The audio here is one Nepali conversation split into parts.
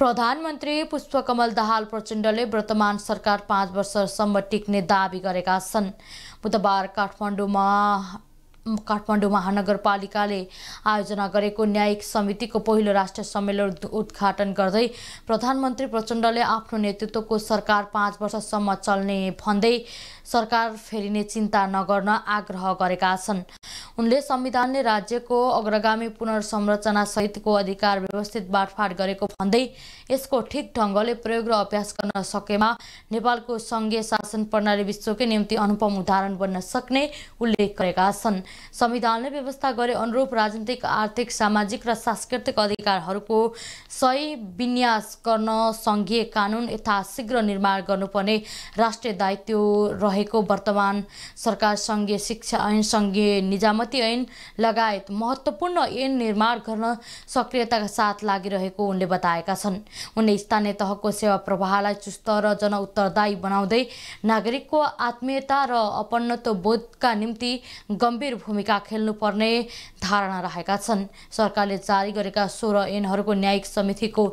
प्रधानमन्त्री पुष्पकमल दाहाल प्रचण्डले वर्तमान सरकार पाँच वर्षसम्म टिक्ने दावी गरेका छन् बुधबार काठमाडौँमा काठमाडौँ महानगरपालिकाले आयोजना गरेको न्यायिक समितिको पहिलो राष्ट्रिय सम्मेलन उद्घाटन गर्दै प्रधानमन्त्री प्रचण्डले आफ्नो नेतृत्वको सरकार पाँच वर्षसम्म चल्ने भन्दै सरकार फेरिने चिन्ता नगर्न आग्रह गरेका छन् उनले संविधानले राज्यको अग्रगामी पुनर्संरचना सहितको अधिकार व्यवस्थित बाँडफाँड गरेको भन्दै यसको ठिक ढङ्गले प्रयोग र अभ्यास गर्न सकेमा नेपालको सङ्घीय शासन प्रणाली विश्वकै निम्ति अनुपम उदाहरण बन्न सक्ने उल्लेख गरेका छन् संविधानले व्यवस्था गरे अनुरूप राजनीतिक आर्थिक सामाजिक र सांस्कृतिक अधिकारहरूको सही विन्यास गर्न सङ्घीय कानुन यथाशीघ्र निर्माण गर्नुपर्ने राष्ट्रिय दायित्व रहेको वर्तमान सरकार सङ्घीय शिक्षा ऐन सङ्घीय निजामती ऐन लगायत महत्त्वपूर्ण ऐन निर्माण गर्न सक्रियताका साथ लागिरहेको उनले बताएका छन् उनले स्थानीय तहको सेवा प्रवाहलाई चुस्त र जनउत्तरदायी बनाउँदै नागरिकको आत्मीयता र अपन्नत्व बोधका निम्ति गम्भीर भूमिका खेल्नुपर्ने धारणा राखेका छन् सरकारले जारी गरेका सोह्र ऐनहरूको न्यायिक समितिको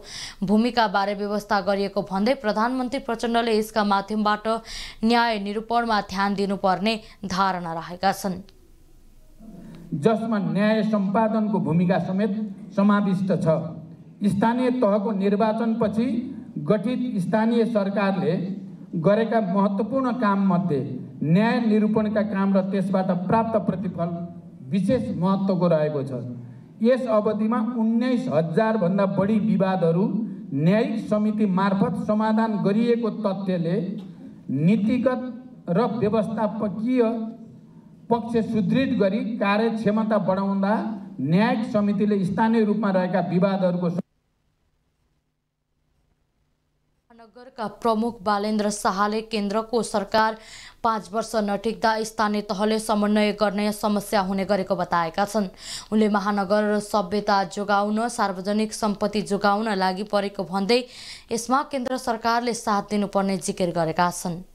भूमिकाबारे व्यवस्था गरिएको भन्दै प्रधानमन्त्री प्रचण्डले यसका माध्यमबाट न्याय निरूपणमा ध्यान दिनुपर्ने धारणा राखेका छन् जसमा न्याय सम्पादनको भूमिका समेत समाविष्ट छ स्थानीय तहको निर्वाचनपछि गठित स्थानीय सरकारले गरेका महत्त्वपूर्ण काममध्ये न्याय निरूपणका काम र त्यसबाट प्राप्त प्रतिफल विशेष महत्त्वको रहेको छ यस अवधिमा उन्नाइस हजारभन्दा बढी विवादहरू न्यायिक समिति मार्फत समाधान गरिएको तथ्यले नीतिगत र व्यवस्थापकीय पक्ष सुदृढ गरी कार्यक्षमता बढाउँदा न्यायिक समितिले स्थानीय रूपमा रहेका विवादहरूको नगरका प्रमुख बालेन्द्र शाहले केन्द्रको सरकार पाँच वर्ष नटिक्दा स्थानीय तहले समन्वय गर्ने समस्या हुने गरेको बताएका छन् उनले महानगर सभ्यता जोगाउन सार्वजनिक सम्पत्ति जोगाउन लागि परेको भन्दै यसमा केन्द्र सरकारले साथ दिनुपर्ने जिकिर गरेका छन्